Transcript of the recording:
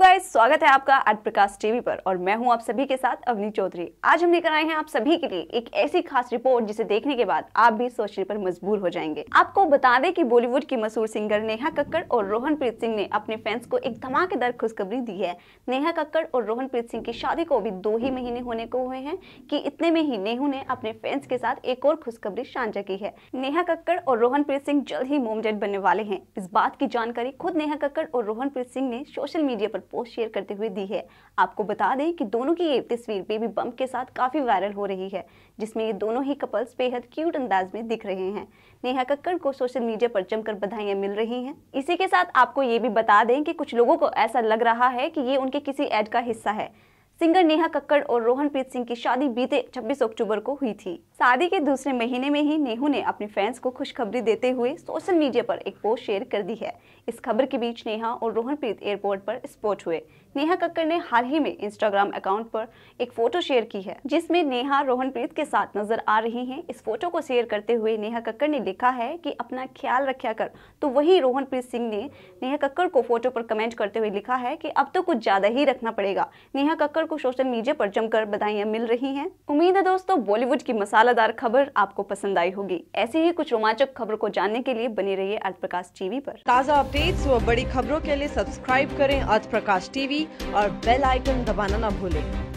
Guys स्वागत है आपका आज प्रकाश टीवी पर और मैं हूं आप सभी के साथ अवनी चौधरी आज हम लेकर आए हैं आप सभी के लिए एक ऐसी खास रिपोर्ट जिसे देखने के बाद आप भी सोचने पर मजबूर हो जाएंगे आपको बता दें कि बॉलीवुड की मशहूर सिंगर नेहा कक्कड़ और रोहनप्रीत सिंह ने अपने फैंस को एक धमाकेदार खुशखबरी दी है नेहा कक्कड़ और रोहनप्रीत सिंह की शादी को अभी दो ही महीने होने को हुए हैं की इतने में ही नेहू ने अपने फैंस के साथ एक और खुशखबरी साझा की है नेहा कक्कड़ और रोहनप्रीत सिंह जल्द ही मोमजेट बनने वाले हैं इस बात की जानकारी खुद नेहा कक्कड़ और रोहनप्रीत सिंह ने सोशल मीडिया पोस्ट शेयर करते हुए दी है आपको बता दें कि दोनों की ये तस्वीर बेबी बम्प के साथ काफ़ी वायरल हो रही है जिसमें ये दोनों ही कपल्स बेहद क्यूट अंदाज में दिख रहे हैं नेहा कक्कड़ को सोशल मीडिया पर जमकर बधाइयाँ मिल रही हैं इसी के साथ आपको ये भी बता दें कि कुछ लोगों को ऐसा लग रहा है कि ये उनके किसी एड का हिस्सा है सिंगर नेहा कक्कड़ और रोहनप्रीत सिंह की शादी बीते 26 अक्टूबर को हुई थी शादी के दूसरे महीने में ही नेहू ने अपने फैंस को खुशखबरी देते हुए सोशल मीडिया पर एक पोस्ट शेयर कर दी है इस खबर के बीच नेहा और रोहनप्रीत एयरपोर्ट पर स्पॉट हुए नेहा कक्कड़ ने हाल ही में इंस्टाग्राम अकाउंट पर एक फोटो शेयर की है जिसमें नेहा रोहनप्रीत के साथ नजर आ रही हैं। इस फोटो को शेयर करते हुए नेहा कक्कड़ ने लिखा है कि अपना ख्याल रखा कर तो वही रोहनप्रीत सिंह ने नेहा कक्कड़ को फोटो पर कमेंट करते हुए लिखा है कि अब तो कुछ ज्यादा ही रखना पड़ेगा नेहा कक्कड़ को सोशल मीडिया पर जमकर बधाइयाँ मिल रही हैं उम्मीद है दोस्तों बॉलीवुड की मसालादार खबर आपको पसंद आई होगी ऐसी ही कुछ रोमांचक खबर को जानने के लिए बने रहिए अर्थ प्रकाश टीवी पर ताज़ा अपडेट्स और बड़ी खबरों के लिए सब्सक्राइब करें अर्थ प्रकाश टीवी और बेल आइकन दबाना न भूलें